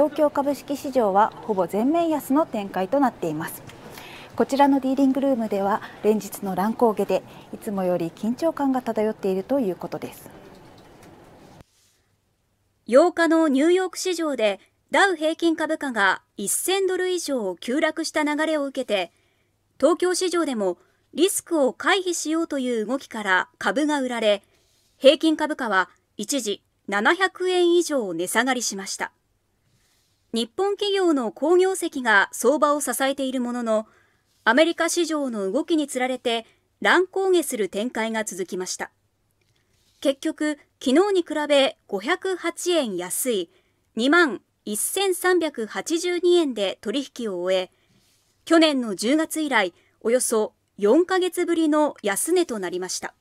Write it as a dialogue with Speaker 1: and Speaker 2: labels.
Speaker 1: 東京株式市場はほぼ全面安の展開となっていますこちらのディーリングルームでは連日の乱高下でいつもより緊張感が漂っているということです
Speaker 2: 8日のニューヨーク市場でダウ平均株価が1000ドル以上急落した流れを受けて東京市場でもリスクを回避しようという動きから株が売られ平均株価は一時700円以上値下がりしました日本企業の好業績が相場を支えているものの、アメリカ市場の動きにつられて乱高下する展開が続きました。結局、昨日に比べ508円安い2万1382円で取引を終え、去年の10月以来、およそ4ヶ月ぶりの安値となりました。